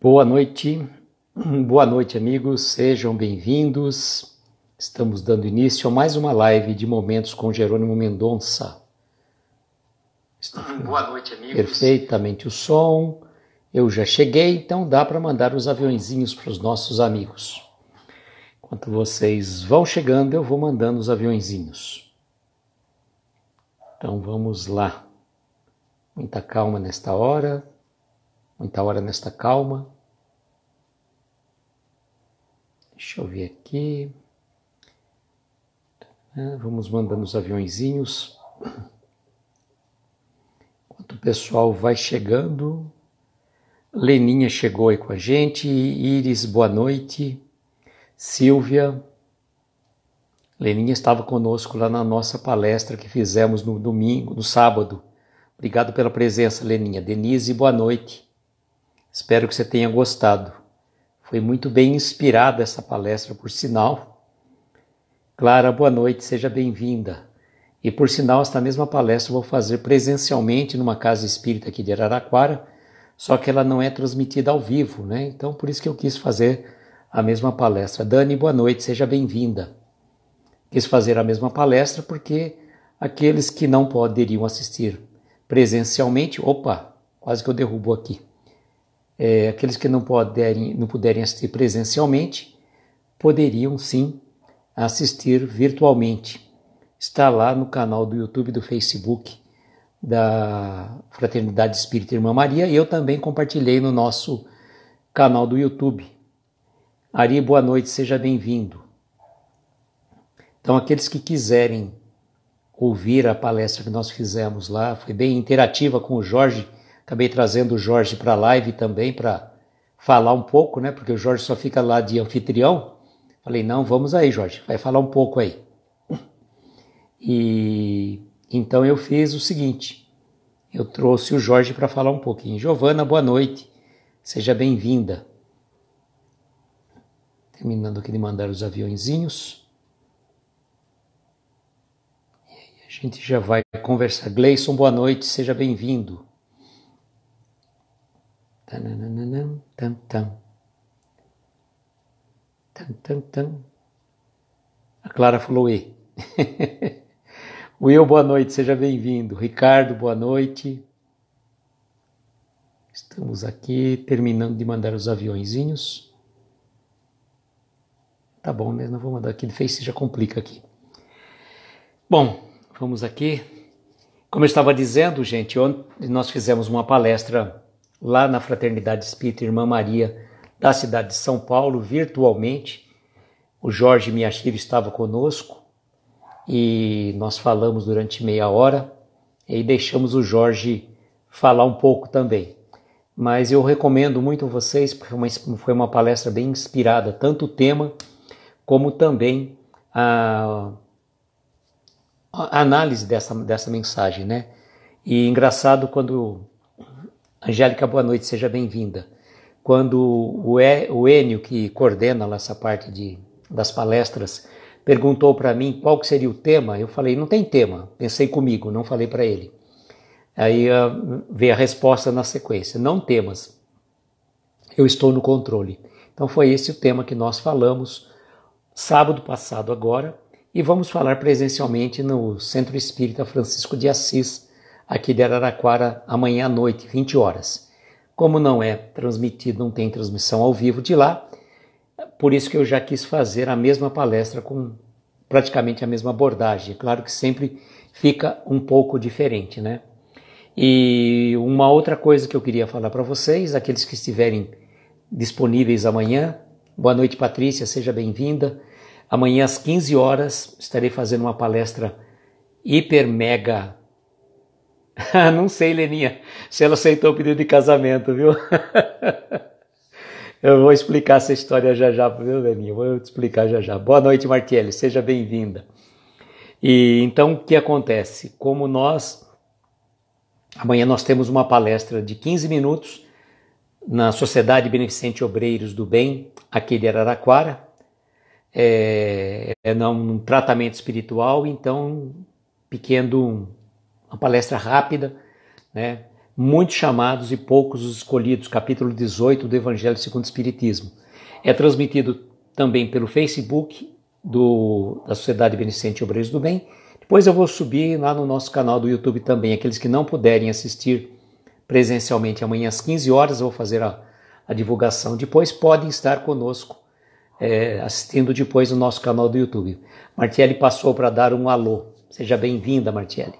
Boa noite, boa noite, amigos, sejam bem-vindos. Estamos dando início a mais uma live de Momentos com Jerônimo Mendonça. Estou hum, boa noite, amigos. Perfeitamente o som. Eu já cheguei, então dá para mandar os aviãozinhos para os nossos amigos. Enquanto vocês vão chegando, eu vou mandando os aviãozinhos. Então vamos lá. Muita calma nesta hora. Muita hora nesta calma. Deixa eu ver aqui. Vamos mandando os aviãozinhos. Enquanto o pessoal vai chegando, Leninha chegou aí com a gente, Iris, boa noite. Silvia, Leninha estava conosco lá na nossa palestra que fizemos no domingo, no sábado. Obrigado pela presença, Leninha. Denise, boa noite. Espero que você tenha gostado. Foi muito bem inspirada essa palestra, por sinal. Clara, boa noite, seja bem-vinda. E por sinal, esta mesma palestra eu vou fazer presencialmente numa casa espírita aqui de Araraquara, só que ela não é transmitida ao vivo, né? Então, por isso que eu quis fazer a mesma palestra. Dani, boa noite, seja bem-vinda. Quis fazer a mesma palestra porque aqueles que não poderiam assistir presencialmente, opa, quase que eu derrubo aqui é, aqueles que não puderem, não puderem assistir presencialmente poderiam sim assistir virtualmente. Está lá no canal do YouTube do Facebook da Fraternidade Espírita Irmã Maria e eu também compartilhei no nosso canal do YouTube. Ari, boa noite, seja bem-vindo. Então, aqueles que quiserem ouvir a palestra que nós fizemos lá, foi bem interativa com o Jorge Acabei trazendo o Jorge para a live também para falar um pouco, né? Porque o Jorge só fica lá de anfitrião. Falei, não, vamos aí, Jorge, vai falar um pouco aí. E então eu fiz o seguinte: eu trouxe o Jorge para falar um pouquinho. Giovana, boa noite, seja bem-vinda. Terminando aqui de mandar os aviãozinhos. A gente já vai conversar. Gleison, boa noite, seja bem-vindo. A Clara falou e. Will, boa noite, seja bem-vindo. Ricardo, boa noite. Estamos aqui terminando de mandar os aviãozinhos. Tá bom, né? Não vou mandar aqui de Face, já complica aqui. Bom, vamos aqui. Como eu estava dizendo, gente, ontem nós fizemos uma palestra lá na Fraternidade Espírita Irmã Maria da cidade de São Paulo, virtualmente. O Jorge Miyashiro estava conosco e nós falamos durante meia hora e deixamos o Jorge falar um pouco também. Mas eu recomendo muito vocês, porque é foi uma palestra bem inspirada, tanto o tema como também a, a análise dessa, dessa mensagem, né? E engraçado quando Angélica, boa noite, seja bem-vinda. Quando o, e, o Enio, que coordena essa parte de, das palestras, perguntou para mim qual seria o tema, eu falei, não tem tema, pensei comigo, não falei para ele. Aí uh, veio a resposta na sequência, não temas, eu estou no controle. Então foi esse o tema que nós falamos sábado passado agora, e vamos falar presencialmente no Centro Espírita Francisco de Assis, aqui de Araraquara amanhã à noite, 20 horas. Como não é transmitido, não tem transmissão ao vivo de lá, por isso que eu já quis fazer a mesma palestra com praticamente a mesma abordagem. Claro que sempre fica um pouco diferente, né? E uma outra coisa que eu queria falar para vocês, aqueles que estiverem disponíveis amanhã, boa noite Patrícia, seja bem-vinda. Amanhã às 15 horas estarei fazendo uma palestra hiper mega Não sei, Leninha, se ela aceitou o pedido de casamento, viu? Eu vou explicar essa história já já, viu, Leninha? Vou te explicar já já. Boa noite, Martiele, seja bem-vinda. E então o que acontece? Como nós amanhã nós temos uma palestra de 15 minutos na Sociedade Beneficente Obreiros do Bem, aqui de Araraquara, é, é um tratamento espiritual, então pequeno uma palestra rápida, né? Muitos chamados e poucos os escolhidos, capítulo 18 do Evangelho segundo o Espiritismo. É transmitido também pelo Facebook do, da Sociedade Beneficente Obreiros do Bem. Depois eu vou subir lá no nosso canal do YouTube também. Aqueles que não puderem assistir presencialmente amanhã às 15 horas, eu vou fazer a, a divulgação. Depois podem estar conosco é, assistindo depois no nosso canal do YouTube. Martiele passou para dar um alô. Seja bem-vinda, Martiele.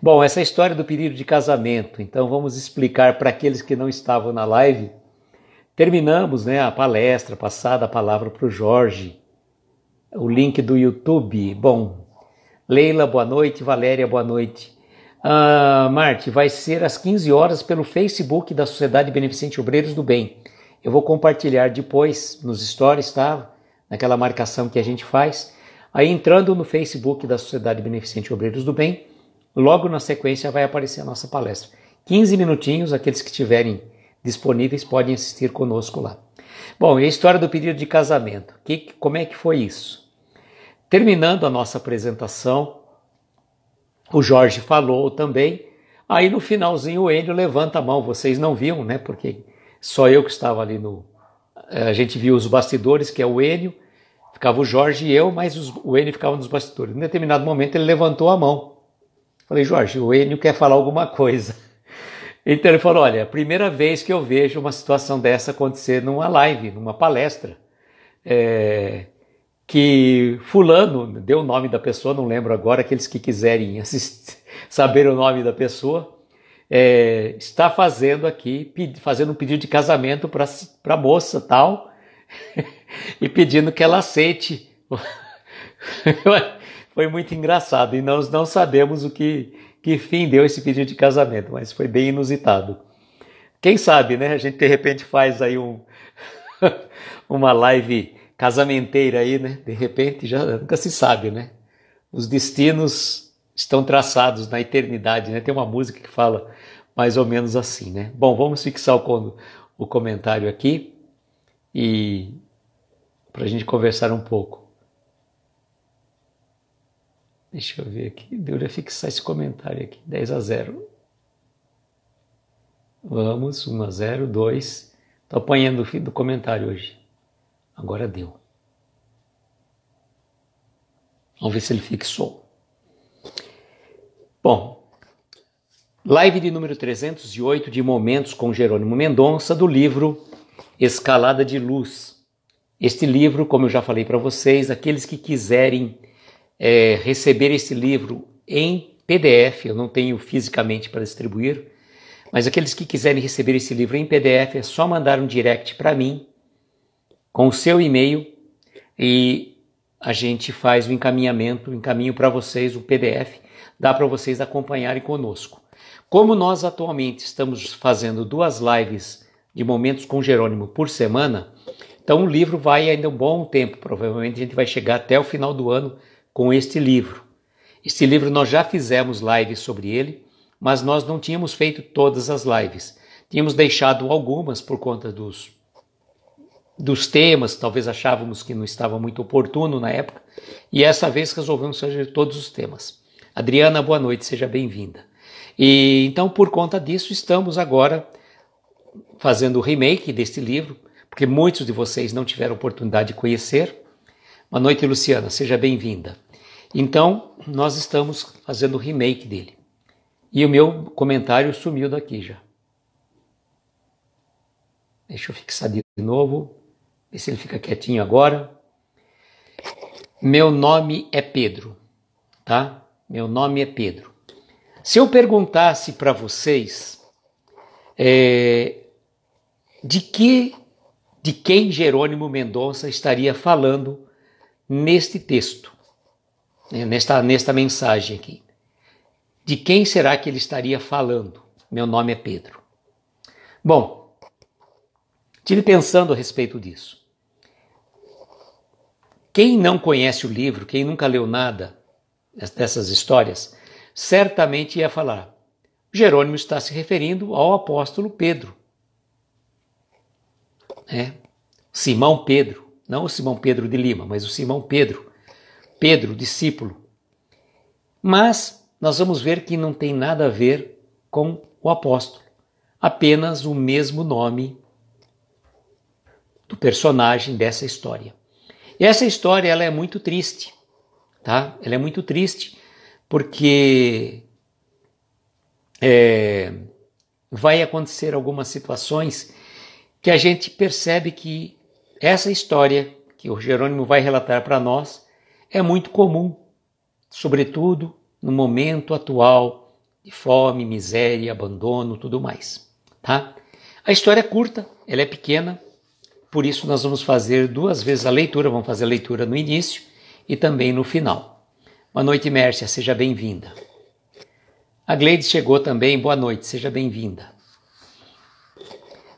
Bom, essa é história do pedido de casamento, então vamos explicar para aqueles que não estavam na live. Terminamos né, a palestra passada, a palavra para o Jorge, o link do YouTube. Bom, Leila, boa noite, Valéria, boa noite. Ah, Marte, vai ser às 15 horas pelo Facebook da Sociedade Beneficente Obreiros do Bem. Eu vou compartilhar depois nos stories, tá? Naquela marcação que a gente faz. Aí entrando no Facebook da Sociedade Beneficente Obreiros do Bem, Logo na sequência vai aparecer a nossa palestra. 15 minutinhos, aqueles que tiverem disponíveis podem assistir conosco lá. Bom, e a história do pedido de casamento? Que, como é que foi isso? Terminando a nossa apresentação, o Jorge falou também. Aí no finalzinho o Enio levanta a mão. Vocês não viam, né? Porque só eu que estava ali no. Eh, a gente viu os bastidores, que é o Enio, ficava o Jorge e eu, mas os, o Enio ficava nos bastidores. Em determinado momento ele levantou a mão. Falei, Jorge, o Enio quer falar alguma coisa. Então ele falou: Olha, é primeira vez que eu vejo uma situação dessa acontecer numa live, numa palestra, é, que Fulano, deu o nome da pessoa, não lembro agora, aqueles que quiserem assistir, saber o nome da pessoa, é, está fazendo aqui, fazendo um pedido de casamento para a moça tal, e pedindo que ela aceite foi muito engraçado e nós não sabemos o que, que fim deu esse pedido de casamento, mas foi bem inusitado. Quem sabe, né? A gente de repente faz aí um, uma live casamenteira aí, né? De repente já nunca se sabe, né? Os destinos estão traçados na eternidade, né? Tem uma música que fala mais ou menos assim, né? Bom, vamos fixar o, o comentário aqui e para a gente conversar um pouco. Deixa eu ver aqui. deu? Deveria fixar esse comentário aqui. 10 a 0. Vamos, 1 a 0, 2. Estou apanhando o fim do comentário hoje. Agora deu. Vamos ver se ele fixou. Bom, live de número 308 de Momentos com Jerônimo Mendonça, do livro Escalada de Luz. Este livro, como eu já falei para vocês, aqueles que quiserem é, receber esse livro em PDF, eu não tenho fisicamente para distribuir, mas aqueles que quiserem receber esse livro em PDF é só mandar um direct para mim com o seu e-mail e a gente faz o encaminhamento, encaminho para vocês o PDF, dá para vocês acompanharem conosco. Como nós atualmente estamos fazendo duas lives de momentos com Jerônimo por semana, então o livro vai ainda um bom tempo, provavelmente a gente vai chegar até o final do ano com este livro. Este livro nós já fizemos lives sobre ele, mas nós não tínhamos feito todas as lives. Tínhamos deixado algumas por conta dos, dos temas, talvez achávamos que não estava muito oportuno na época, e essa vez resolvemos fazer todos os temas. Adriana, boa noite, seja bem-vinda. E então, por conta disso, estamos agora fazendo o remake deste livro, porque muitos de vocês não tiveram oportunidade de conhecer. Boa noite, Luciana, seja bem-vinda. Então, nós estamos fazendo o remake dele. E o meu comentário sumiu daqui já. Deixa eu fixar de novo, ver se ele fica quietinho agora. Meu nome é Pedro, tá? Meu nome é Pedro. Se eu perguntasse para vocês é, de que, de quem Jerônimo Mendonça estaria falando neste texto, né, nesta, nesta mensagem aqui. De quem será que ele estaria falando? Meu nome é Pedro. Bom, tive pensando a respeito disso. Quem não conhece o livro, quem nunca leu nada dessas histórias, certamente ia falar: Jerônimo está se referindo ao apóstolo Pedro. É, Simão Pedro, não o Simão Pedro de Lima, mas o Simão Pedro, Pedro, discípulo. Mas nós vamos ver que não tem nada a ver com o apóstolo, apenas o mesmo nome do personagem dessa história. E essa história ela é muito triste, tá? Ela é muito triste porque é, vai acontecer algumas situações que a gente percebe que essa história que o Jerônimo vai relatar para nós é muito comum, sobretudo no momento atual de fome, miséria, abandono, tudo mais, tá? A história é curta, ela é pequena, por isso nós vamos fazer duas vezes a leitura, vamos fazer a leitura no início e também no final. Boa noite, Mércia, seja bem-vinda. A Gleide chegou também, boa noite, seja bem-vinda.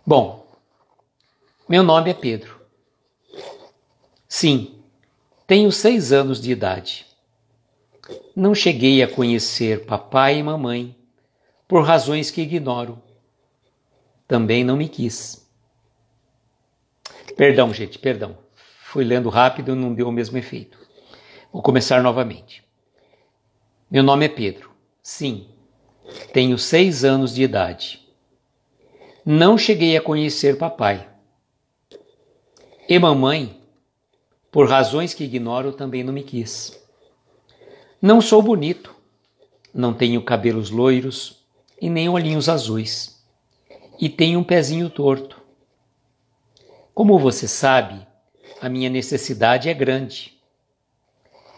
Bom, meu nome é Pedro. Sim, tenho seis anos de idade. Não cheguei a conhecer papai e mamãe, por razões que ignoro. Também não me quis. Perdão, gente, perdão. Fui lendo rápido, e não deu o mesmo efeito. Vou começar novamente. Meu nome é Pedro. Sim, tenho seis anos de idade. Não cheguei a conhecer papai. E mamãe por razões que ignoro, também não me quis. Não sou bonito, não tenho cabelos loiros e nem olhinhos azuis, e tenho um pezinho torto. Como você sabe, a minha necessidade é grande.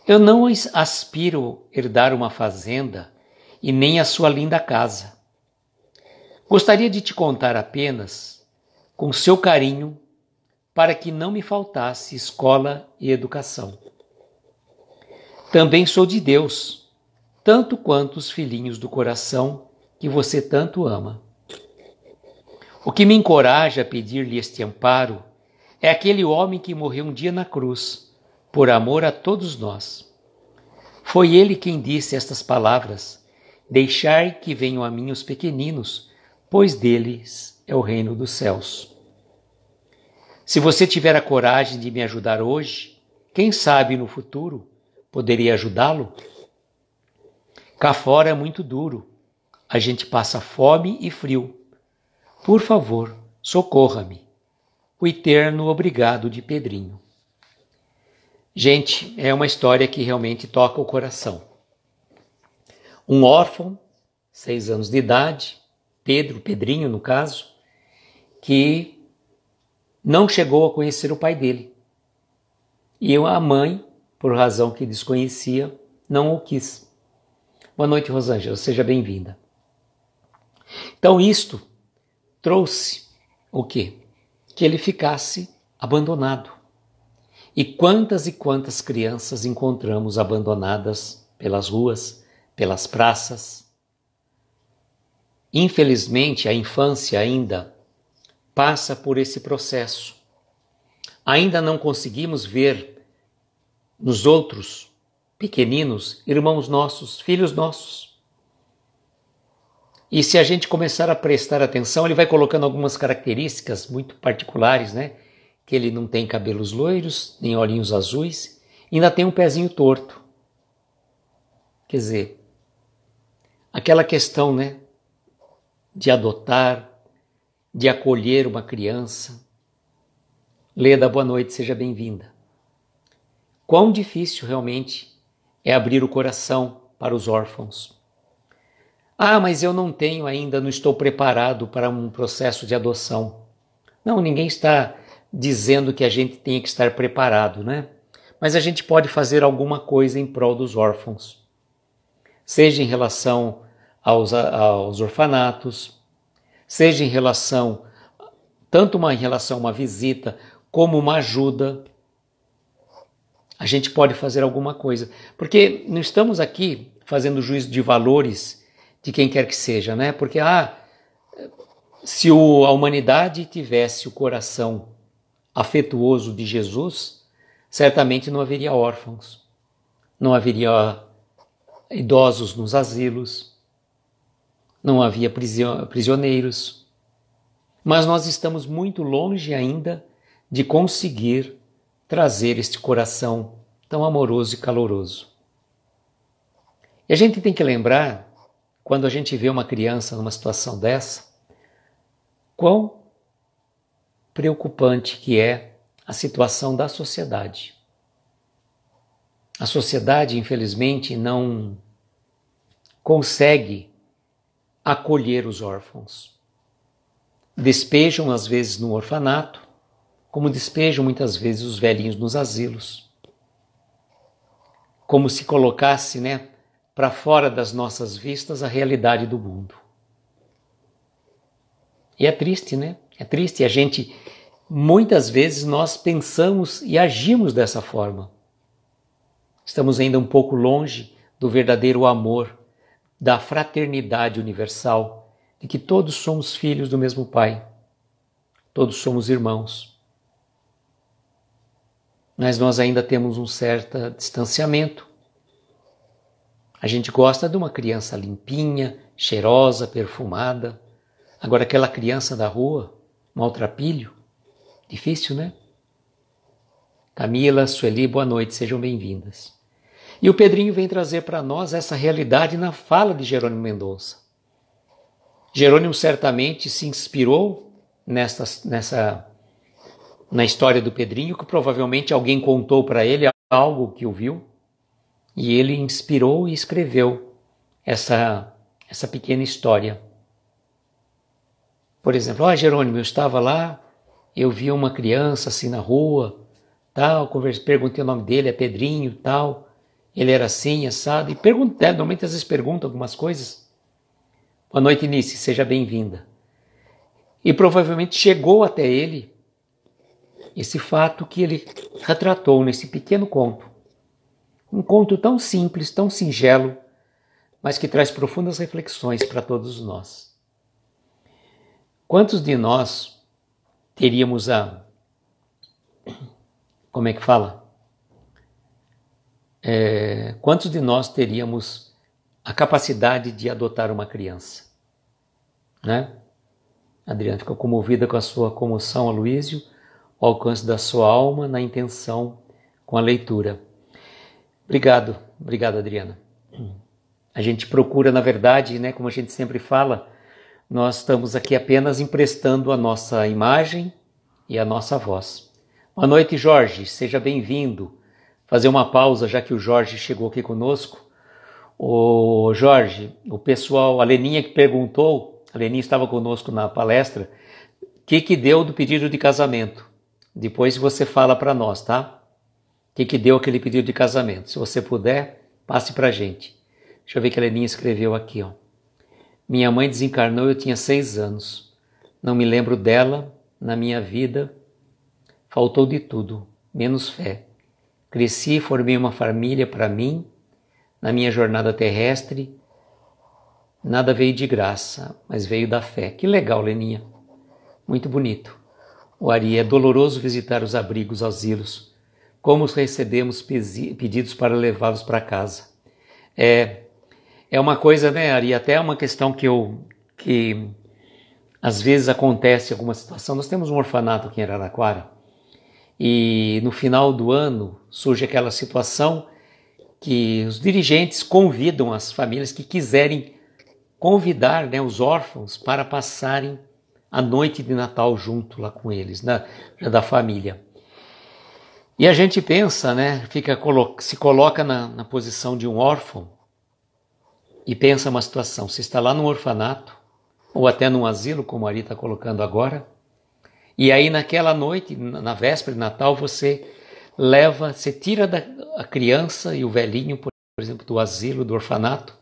Eu não aspiro herdar uma fazenda e nem a sua linda casa. Gostaria de te contar apenas, com seu carinho, para que não me faltasse escola e educação. Também sou de Deus, tanto quanto os filhinhos do coração que você tanto ama. O que me encoraja a pedir-lhe este amparo é aquele homem que morreu um dia na cruz, por amor a todos nós. Foi ele quem disse estas palavras: Deixai que venham a mim os pequeninos, pois deles é o reino dos céus. Se você tiver a coragem de me ajudar hoje, quem sabe no futuro poderia ajudá-lo? Cá fora é muito duro. A gente passa fome e frio. Por favor, socorra-me. O eterno obrigado de Pedrinho. Gente, é uma história que realmente toca o coração. Um órfão, seis anos de idade, Pedro, Pedrinho no caso, que não chegou a conhecer o pai dele. E a mãe, por razão que desconhecia, não o quis. Boa noite, Rosângela, seja bem-vinda. Então, isto trouxe o quê? Que ele ficasse abandonado. E quantas e quantas crianças encontramos abandonadas pelas ruas, pelas praças? Infelizmente, a infância ainda passa por esse processo. Ainda não conseguimos ver nos outros pequeninos irmãos nossos, filhos nossos. E se a gente começar a prestar atenção, ele vai colocando algumas características muito particulares, né? Que ele não tem cabelos loiros, nem olhinhos azuis, ainda tem um pezinho torto. Quer dizer, aquela questão, né? De adotar de acolher uma criança. Leda, boa noite, seja bem-vinda. Quão difícil realmente é abrir o coração para os órfãos. Ah, mas eu não tenho ainda, não estou preparado para um processo de adoção. Não, ninguém está dizendo que a gente tem que estar preparado, né? Mas a gente pode fazer alguma coisa em prol dos órfãos, seja em relação aos, aos orfanatos, seja em relação, tanto uma, em relação a uma visita, como uma ajuda. A gente pode fazer alguma coisa. Porque não estamos aqui fazendo juízo de valores de quem quer que seja, né? Porque, ah, se o, a humanidade tivesse o coração afetuoso de Jesus, certamente não haveria órfãos, não haveria idosos nos asilos, não havia prisioneiros. Mas nós estamos muito longe ainda de conseguir trazer este coração tão amoroso e caloroso. E a gente tem que lembrar, quando a gente vê uma criança numa situação dessa, quão preocupante que é a situação da sociedade. A sociedade, infelizmente, não consegue acolher os órfãos. Despejam às vezes no orfanato, como despejam muitas vezes os velhinhos nos asilos. Como se colocasse, né, para fora das nossas vistas a realidade do mundo. E é triste, né? É triste a gente muitas vezes nós pensamos e agimos dessa forma. Estamos ainda um pouco longe do verdadeiro amor da fraternidade universal, de que todos somos filhos do mesmo Pai, todos somos irmãos. Mas nós ainda temos um certo distanciamento. A gente gosta de uma criança limpinha, cheirosa, perfumada. Agora, aquela criança da rua, maltrapilho, difícil, né? Camila, Sueli, boa noite, sejam bem-vindas. E o Pedrinho vem trazer para nós essa realidade na fala de Jerônimo Mendonça. Jerônimo certamente se inspirou nessa nessa na história do Pedrinho, que provavelmente alguém contou para ele algo que ouviu, e ele inspirou e escreveu essa, essa pequena história. Por exemplo, ó ah, Jerônimo, eu estava lá, eu vi uma criança assim na rua, tal, perguntei o nome dele, é Pedrinho, tal. Ele era assim, assado. E pergunta, é, né, normalmente às vezes pergunta algumas coisas. Boa noite, Nice, seja bem-vinda. E provavelmente chegou até ele esse fato que ele retratou nesse pequeno conto. Um conto tão simples, tão singelo, mas que traz profundas reflexões para todos nós. Quantos de nós teríamos a. Como é que fala? é, quantos de nós teríamos a capacidade de adotar uma criança? Né? Adriana ficou comovida com a sua comoção, Aloísio, o alcance da sua alma na intenção com a leitura. Obrigado, obrigado, Adriana. A gente procura, na verdade, né, como a gente sempre fala, nós estamos aqui apenas emprestando a nossa imagem e a nossa voz. Boa noite, Jorge, seja bem-vindo fazer uma pausa, já que o Jorge chegou aqui conosco. O Jorge, o pessoal, a Leninha que perguntou, a Leninha estava conosco na palestra, o que, que deu do pedido de casamento? Depois você fala para nós, tá? O que, que deu aquele pedido de casamento? Se você puder, passe para gente. Deixa eu ver que a Leninha escreveu aqui, ó. Minha mãe desencarnou, eu tinha seis anos. Não me lembro dela na minha vida. Faltou de tudo, menos fé. Cresci e formei uma família para mim. Na minha jornada terrestre, nada veio de graça, mas veio da fé. Que legal, Leninha. Muito bonito. O Ari, é doloroso visitar os abrigos, asilos. Como os recebemos pedidos para levá-los para casa. É, é uma coisa, né, Ari? Até é uma questão que eu. que às vezes acontece alguma situação. Nós temos um orfanato aqui em Araraquara e no final do ano surge aquela situação que os dirigentes convidam as famílias que quiserem convidar né, os órfãos para passarem a noite de Natal junto lá com eles, na, da família. E a gente pensa, né, fica, se coloca na, na posição de um órfão e pensa uma situação, se está lá num orfanato ou até num asilo, como a Ari está colocando agora, e aí naquela noite, na véspera de Natal, você leva, você tira da, a criança e o velhinho, por exemplo, do asilo, do orfanato,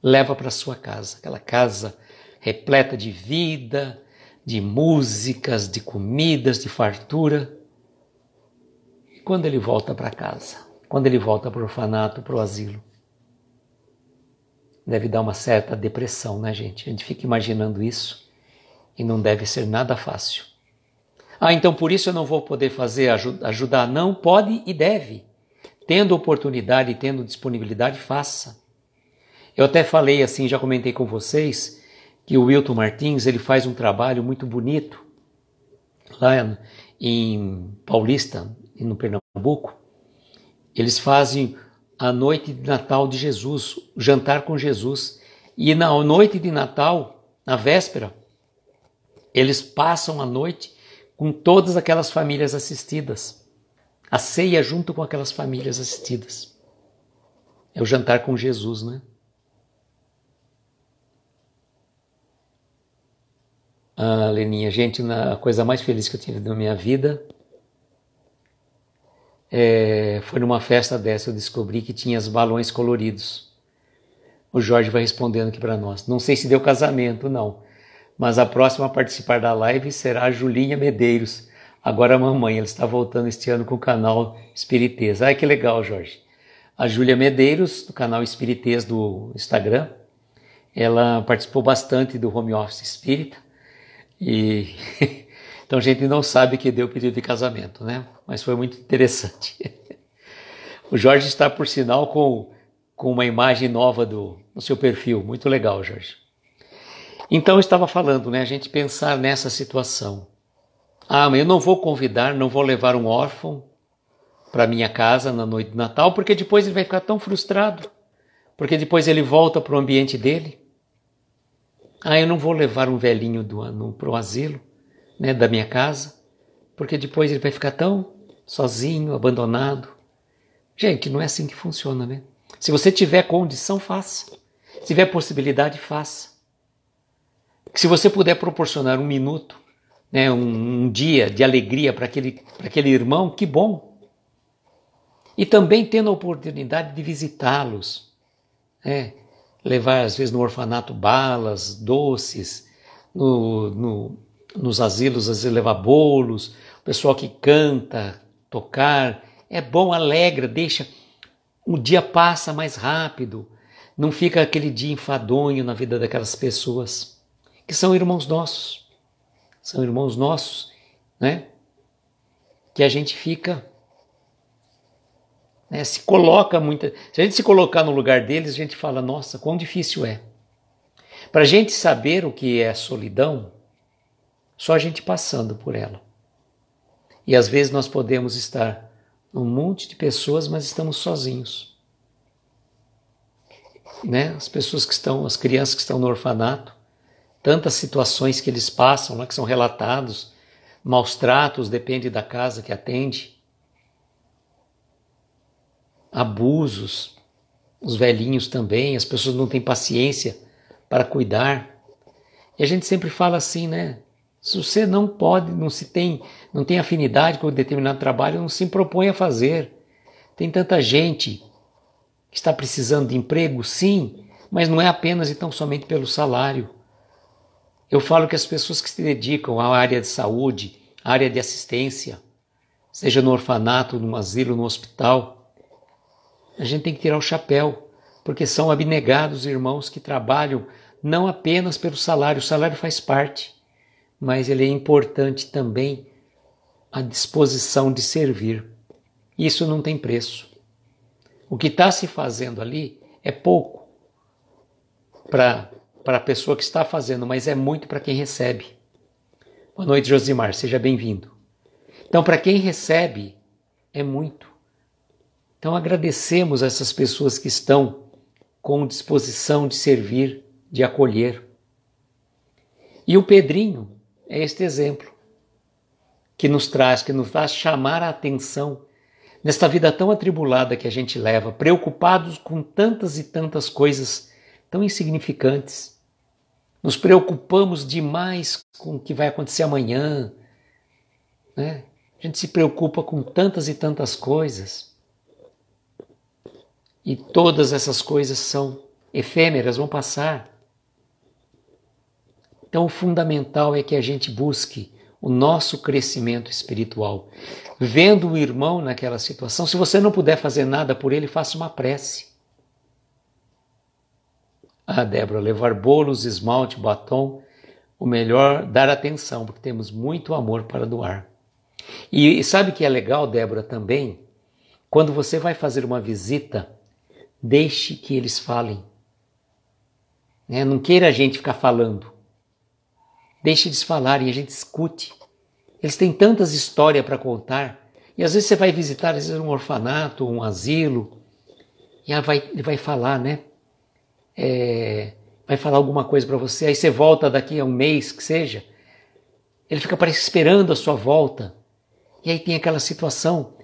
leva para sua casa, aquela casa repleta de vida, de músicas, de comidas, de fartura. E quando ele volta para casa, quando ele volta para o orfanato, para o asilo, deve dar uma certa depressão, né, gente? A gente fica imaginando isso e não deve ser nada fácil. Ah, então por isso eu não vou poder fazer ajudar. Não, pode e deve. Tendo oportunidade, tendo disponibilidade, faça. Eu até falei assim, já comentei com vocês, que o Wilton Martins ele faz um trabalho muito bonito lá em Paulista, no Pernambuco. Eles fazem a noite de Natal de Jesus, jantar com Jesus. E na noite de Natal, na véspera, eles passam a noite com todas aquelas famílias assistidas. A ceia junto com aquelas famílias assistidas. É o jantar com Jesus, né? Ah, Leninha, gente, a coisa mais feliz que eu tive na minha vida é, foi numa festa dessa eu descobri que tinha os balões coloridos. O Jorge vai respondendo aqui para nós. Não sei se deu casamento, não mas a próxima a participar da live será a Julinha Medeiros. Agora a mamãe, ela está voltando este ano com o canal Espiritez. Ai, que legal, Jorge. A Júlia Medeiros, do canal Espiritez do Instagram, ela participou bastante do Home Office Espírita. E então a gente não sabe que deu pedido de casamento, né? Mas foi muito interessante. O Jorge está, por sinal, com, com uma imagem nova do, do seu perfil. Muito legal, Jorge. Então eu estava falando, né, a gente pensar nessa situação. Ah, mas eu não vou convidar, não vou levar um órfão para minha casa na noite de Natal, porque depois ele vai ficar tão frustrado, porque depois ele volta para o ambiente dele. Ah, eu não vou levar um velhinho para o asilo, né, da minha casa, porque depois ele vai ficar tão sozinho, abandonado. Gente, não é assim que funciona, né? Se você tiver condição, faça. Se tiver possibilidade, faça que se você puder proporcionar um minuto, né, um, um dia de alegria para aquele, aquele irmão, que bom. E também tendo a oportunidade de visitá-los, né, levar às vezes no orfanato balas, doces, no, no, nos asilos às vezes levar bolos, o pessoal que canta, tocar, é bom, alegra, deixa o dia passa mais rápido, não fica aquele dia enfadonho na vida daquelas pessoas que são irmãos nossos. São irmãos nossos, né? Que a gente fica. Né, se coloca muita. Se a gente se colocar no lugar deles, a gente fala: nossa, quão difícil é. Para a gente saber o que é solidão, só a gente passando por ela. E às vezes nós podemos estar num monte de pessoas, mas estamos sozinhos. Né? As pessoas que estão, as crianças que estão no orfanato, tantas situações que eles passam, né, que são relatados, maus tratos, depende da casa que atende, abusos, os velhinhos também, as pessoas não têm paciência para cuidar. E a gente sempre fala assim, né? Se você não pode, não se tem, não tem afinidade com um determinado trabalho, não se propõe a fazer. Tem tanta gente que está precisando de emprego, sim, mas não é apenas e tão somente pelo salário. Eu falo que as pessoas que se dedicam à área de saúde, à área de assistência, seja no orfanato, no asilo, no hospital, a gente tem que tirar o chapéu, porque são abnegados irmãos que trabalham não apenas pelo salário, o salário faz parte, mas ele é importante também a disposição de servir. Isso não tem preço. O que está se fazendo ali é pouco para para a pessoa que está fazendo, mas é muito para quem recebe. Boa noite, Josimar, seja bem-vindo. Então, para quem recebe, é muito. Então, agradecemos essas pessoas que estão com disposição de servir, de acolher. E o Pedrinho é este exemplo que nos traz, que nos faz chamar a atenção nesta vida tão atribulada que a gente leva, preocupados com tantas e tantas coisas tão insignificantes. Nos preocupamos demais com o que vai acontecer amanhã, né? A gente se preocupa com tantas e tantas coisas. E todas essas coisas são efêmeras, vão passar. Então, o fundamental é que a gente busque o nosso crescimento espiritual. Vendo o irmão naquela situação, se você não puder fazer nada por ele, faça uma prece a Débora, levar bolos, esmalte, batom, o melhor, dar atenção, porque temos muito amor para doar. E, e sabe que é legal, Débora, também? Quando você vai fazer uma visita, deixe que eles falem. Né? Não queira a gente ficar falando. Deixe eles falarem, a gente escute. Eles têm tantas histórias para contar. E às vezes você vai visitar às vezes, um orfanato, um asilo, e vai, ele vai falar, né? é, vai falar alguma coisa para você, aí você volta daqui a um mês que seja, ele fica parece esperando a sua volta. E aí tem aquela situação.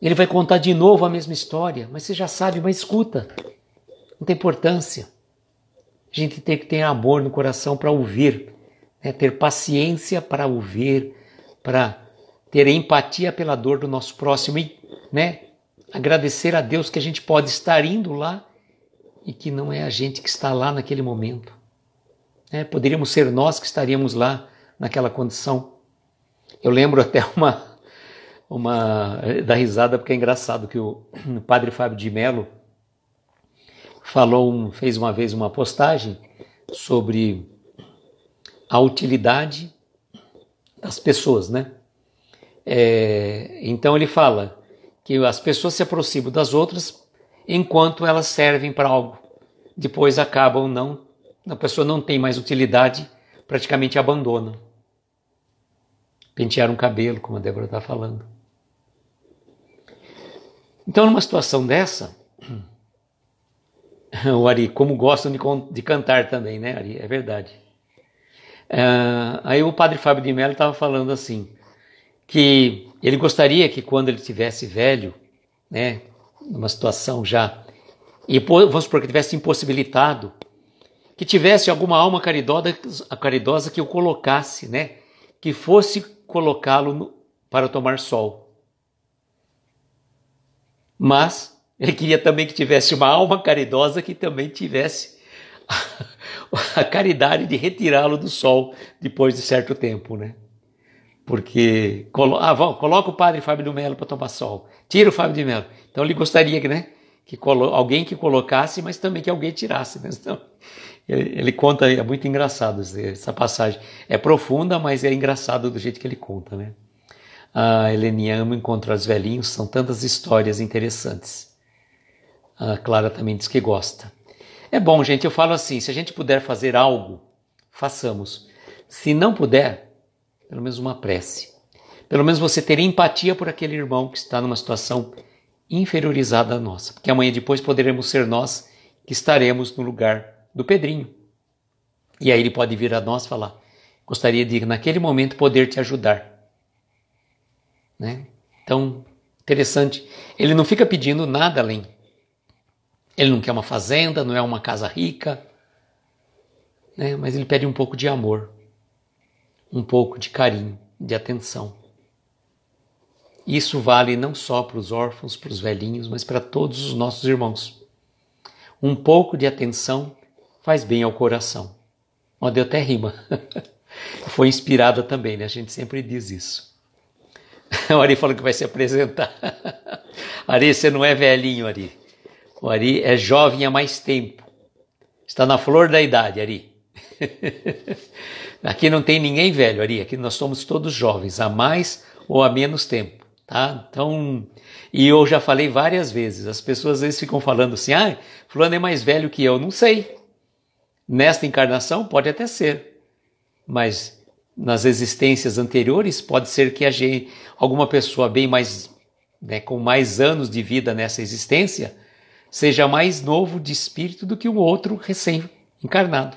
Ele vai contar de novo a mesma história, mas você já sabe, mas escuta. Não tem importância. A gente tem que ter amor no coração para ouvir, né? ter paciência para ouvir, para ter empatia pela dor do nosso próximo e né? agradecer a Deus que a gente pode estar indo lá e que não é a gente que está lá naquele momento. É, poderíamos ser nós que estaríamos lá naquela condição. Eu lembro até uma, uma da risada porque é engraçado que o, o padre Fábio de Mello falou, um, fez uma vez uma postagem sobre a utilidade das pessoas, né? É, então ele fala que as pessoas se aproximam das outras enquanto elas servem para algo. Depois acabam não, a pessoa não tem mais utilidade, praticamente abandona. Pentear um cabelo, como a Débora está falando. Então, numa situação dessa, o Ari, como gostam de, de cantar também, né, Ari? É verdade. Uh, aí o padre Fábio de Mello estava falando assim, que ele gostaria que quando ele tivesse velho, né, numa situação já, e vamos supor que tivesse impossibilitado, que tivesse alguma alma caridosa, caridosa que o colocasse, né? Que fosse colocá-lo para tomar sol. Mas ele queria também que tivesse uma alma caridosa que também tivesse a, a caridade de retirá-lo do sol depois de certo tempo, né? porque colo ah, vou, coloca o padre Fábio de Melo para tomar sol, tira o Fábio de Melo. Então ele gostaria que, né, que alguém que colocasse, mas também que alguém tirasse. Né? Então, ele, ele, conta, é muito engraçado essa passagem. É profunda, mas é engraçado do jeito que ele conta. Né? A Helenia ama encontrar os velhinhos, são tantas histórias interessantes. A Clara também diz que gosta. É bom, gente, eu falo assim: se a gente puder fazer algo, façamos. Se não puder, pelo menos uma prece. Pelo menos você ter empatia por aquele irmão que está numa situação inferiorizada à nossa, porque amanhã depois poderemos ser nós que estaremos no lugar do Pedrinho. E aí ele pode vir a nós falar: gostaria de naquele momento poder te ajudar. Né? Então, interessante. Ele não fica pedindo nada além. Ele não quer uma fazenda, não é uma casa rica, né? mas ele pede um pouco de amor um pouco de carinho, de atenção. Isso vale não só para os órfãos, para os velhinhos, mas para todos os nossos irmãos. Um pouco de atenção faz bem ao coração. Ó, deu até rima. Foi inspirada também, né? A gente sempre diz isso. O Ari falou que vai se apresentar. Ari, você não é velhinho, Ari. O Ari é jovem há mais tempo. Está na flor da idade, Ari. Aqui não tem ninguém velho, Ari. Aqui nós somos todos jovens, há mais ou há menos tempo, tá? Então, e eu já falei várias vezes. As pessoas às vezes ficam falando assim: ah, fulano é mais velho que eu. Não sei. Nesta encarnação pode até ser, mas nas existências anteriores pode ser que gente, alguma pessoa bem mais né, com mais anos de vida nessa existência seja mais novo de espírito do que um outro recém encarnado.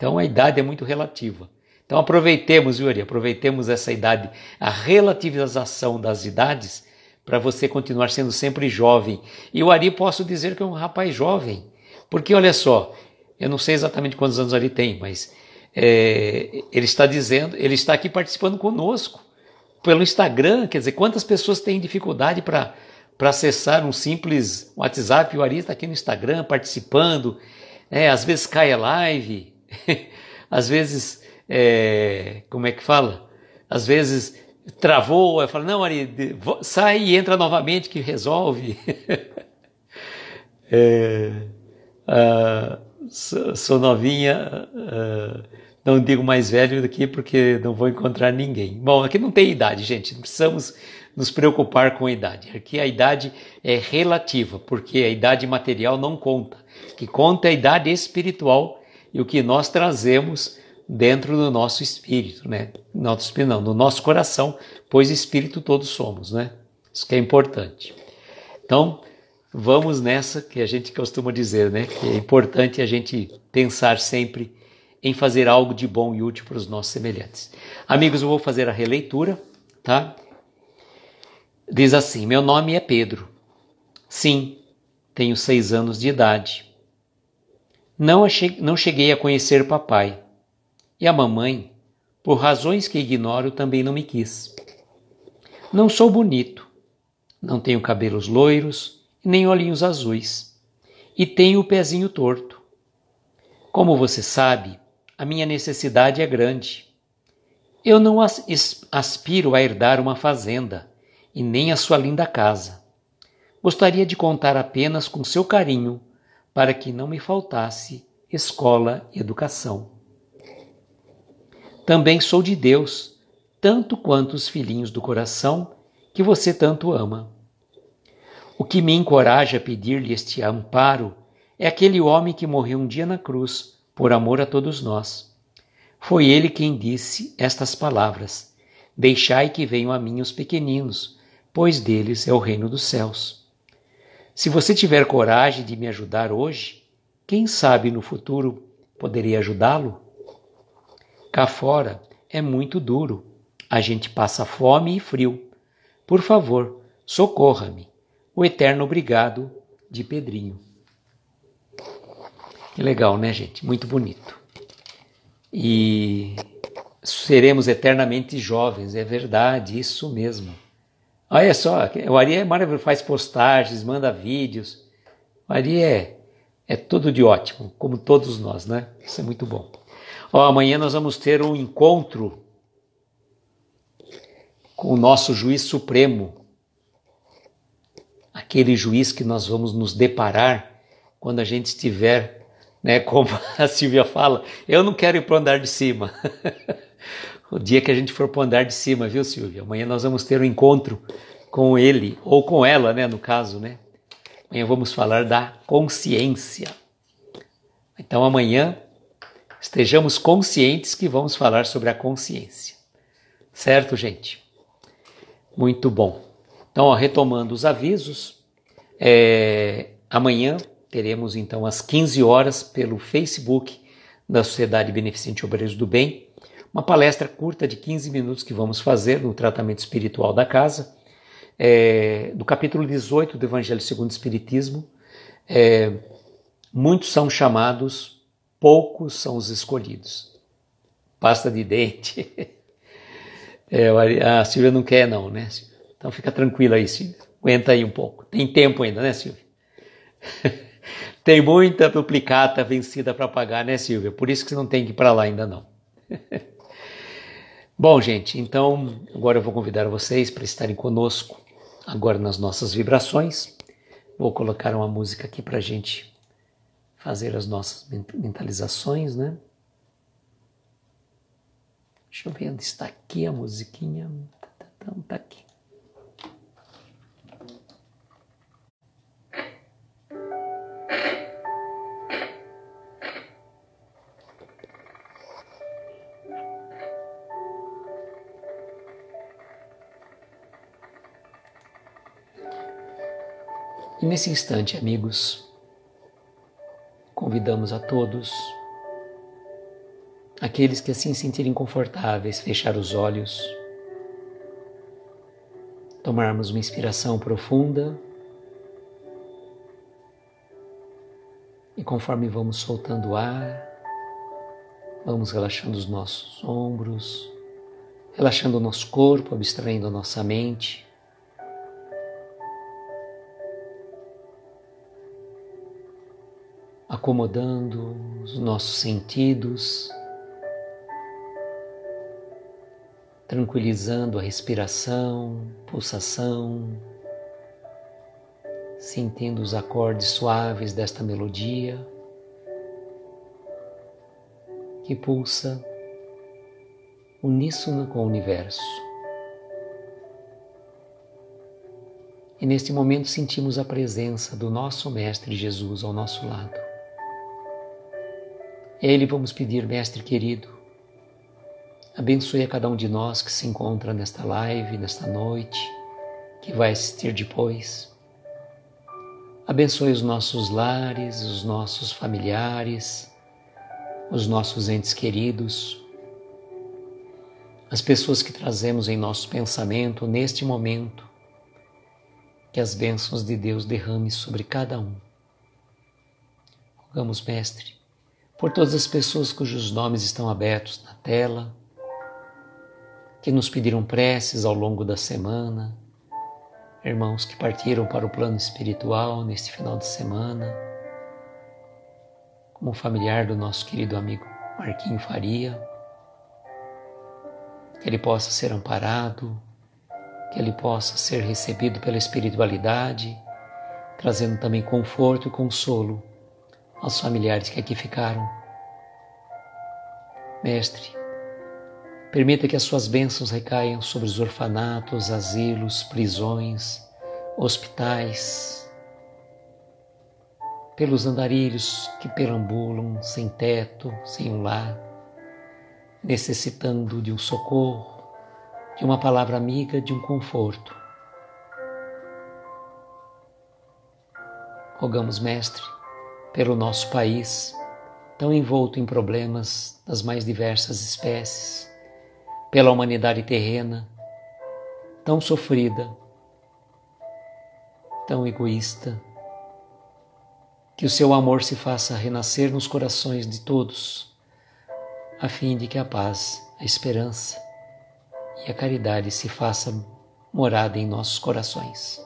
Então a idade é muito relativa. Então aproveitemos, Yuri, aproveitemos essa idade, a relativização das idades, para você continuar sendo sempre jovem. E o Ari posso dizer que é um rapaz jovem, porque olha só, eu não sei exatamente quantos anos o Ari tem, mas é, ele está dizendo, ele está aqui participando conosco pelo Instagram, quer dizer, quantas pessoas têm dificuldade para para acessar um simples WhatsApp, o Ari está aqui no Instagram participando, é, às vezes cai a live, Às vezes, é, como é que fala? Às vezes travou, eu falo, não, Ari, sai e entra novamente que resolve. é, ah, sou, novinha, ah, não digo mais velho do que porque não vou encontrar ninguém. Bom, aqui não tem idade, gente, não precisamos nos preocupar com a idade. Aqui a idade é relativa, porque a idade material não conta. O que conta é a idade espiritual e o que nós trazemos dentro do nosso espírito, né? Nosso espírito não, do nosso coração, pois espírito todos somos, né? Isso que é importante. Então, vamos nessa que a gente costuma dizer, né? Que é importante a gente pensar sempre em fazer algo de bom e útil para os nossos semelhantes. Amigos, eu vou fazer a releitura, tá? Diz assim: Meu nome é Pedro. Sim, tenho seis anos de idade. Não, não cheguei a conhecer papai. E a mamãe, por razões que ignoro, também não me quis. Não sou bonito. Não tenho cabelos loiros nem olhinhos azuis. E tenho o pezinho torto. Como você sabe, a minha necessidade é grande. Eu não aspiro a herdar uma fazenda e nem a sua linda casa. Gostaria de contar apenas com seu carinho para que não me faltasse escola e educação. Também sou de Deus, tanto quanto os filhinhos do coração que você tanto ama. O que me encoraja a pedir-lhe este amparo é aquele homem que morreu um dia na cruz por amor a todos nós. Foi ele quem disse estas palavras: Deixai que venham a mim os pequeninos, pois deles é o reino dos céus. Se você tiver coragem de me ajudar hoje, quem sabe no futuro poderei ajudá-lo? Cá fora é muito duro. A gente passa fome e frio. Por favor, socorra-me. O eterno obrigado de Pedrinho. Que legal, né, gente? Muito bonito. E seremos eternamente jovens, é verdade, isso mesmo. Olha só, o Ari é maravilhoso, faz postagens, manda vídeos. O Ari é, é de ótimo, como todos nós, né? Isso é muito bom. Ó, amanhã nós vamos ter um encontro com o nosso juiz supremo. Aquele juiz que nós vamos nos deparar quando a gente estiver, né, como a Silvia fala, eu não quero ir para o andar de cima. o dia que a gente for para o andar de cima, viu, Silvia? Amanhã nós vamos ter um encontro com ele, ou com ela, né, no caso, né? Amanhã vamos falar da consciência. Então amanhã estejamos conscientes que vamos falar sobre a consciência. Certo, gente? Muito bom. Então, ó, retomando os avisos, é, amanhã teremos então às 15 horas pelo Facebook da Sociedade Beneficente Obreiros do Bem uma palestra curta de 15 minutos que vamos fazer no tratamento espiritual da casa, é, do capítulo 18 do Evangelho segundo o Espiritismo. É, muitos são chamados, poucos são os escolhidos. Pasta de dente. É, a Silvia não quer, não, né? Então fica tranquila aí, Silvia. Aguenta aí um pouco. Tem tempo ainda, né, Silvia? tem muita duplicata vencida para pagar, né, Silvia? Por isso que você não tem que ir para lá ainda, não. Bom, gente, então agora eu vou convidar vocês para estarem conosco agora nas nossas vibrações. Vou colocar uma música aqui para a gente fazer as nossas mentalizações, né? Deixa eu ver onde está aqui a musiquinha. Tá, tá, tá, tá aqui. Nesse instante, amigos, convidamos a todos, aqueles que assim sentirem confortáveis, fechar os olhos, tomarmos uma inspiração profunda e conforme vamos soltando o ar, vamos relaxando os nossos ombros, relaxando o nosso corpo, abstraindo a nossa mente. acomodando os nossos sentidos, tranquilizando a respiração, pulsação, sentindo os acordes suaves desta melodia que pulsa uníssono com o universo. E neste momento sentimos a presença do nosso Mestre Jesus ao nosso lado. E a Ele vamos pedir, Mestre querido, abençoe a cada um de nós que se encontra nesta live, nesta noite, que vai assistir depois. Abençoe os nossos lares, os nossos familiares, os nossos entes queridos, as pessoas que trazemos em nosso pensamento neste momento, que as bênçãos de Deus derrame sobre cada um. Rogamos, Mestre, por todas as pessoas cujos nomes estão abertos na tela, que nos pediram preces ao longo da semana, irmãos que partiram para o plano espiritual neste final de semana, como familiar do nosso querido amigo Marquinho Faria, que ele possa ser amparado, que ele possa ser recebido pela espiritualidade, trazendo também conforto e consolo aos familiares que aqui ficaram. Mestre, permita que as suas bênçãos recaiam sobre os orfanatos, asilos, prisões, hospitais, pelos andarilhos que perambulam sem teto, sem um lar, necessitando de um socorro, de uma palavra amiga, de um conforto. Rogamos, Mestre, pelo nosso país, tão envolto em problemas das mais diversas espécies, pela humanidade terrena, tão sofrida, tão egoísta. Que o seu amor se faça renascer nos corações de todos, a fim de que a paz, a esperança e a caridade se façam morada em nossos corações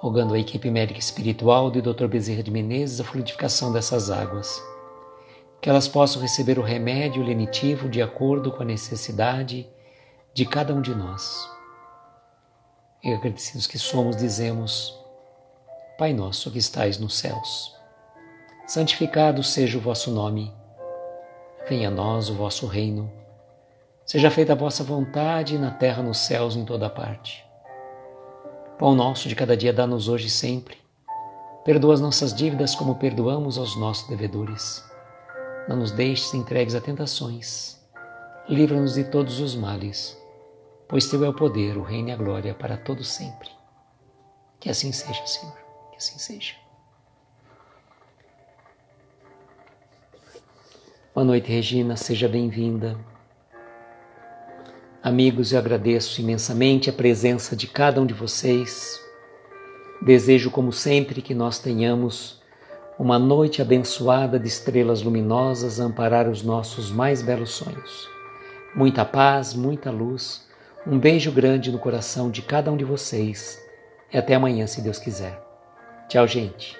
rogando à equipe médica espiritual do Dr. Bezerra de Menezes a fluidificação dessas águas, que elas possam receber o remédio lenitivo de acordo com a necessidade de cada um de nós. E agradecidos que somos, dizemos: Pai nosso que estais nos céus, santificado seja o vosso nome. Venha a nós o vosso reino. Seja feita a vossa vontade na terra, nos céus, em toda parte. Pão nosso de cada dia dá-nos hoje e sempre. Perdoa as nossas dívidas como perdoamos aos nossos devedores. Não nos deixes entregues a tentações. Livra-nos de todos os males, pois teu é o poder, o reino e a glória para todo sempre. Que assim seja, Senhor. Que assim seja. Boa noite, Regina. Seja bem-vinda. Amigos, eu agradeço imensamente a presença de cada um de vocês. Desejo, como sempre, que nós tenhamos uma noite abençoada de estrelas luminosas a amparar os nossos mais belos sonhos. Muita paz, muita luz. Um beijo grande no coração de cada um de vocês. E até amanhã, se Deus quiser. Tchau, gente.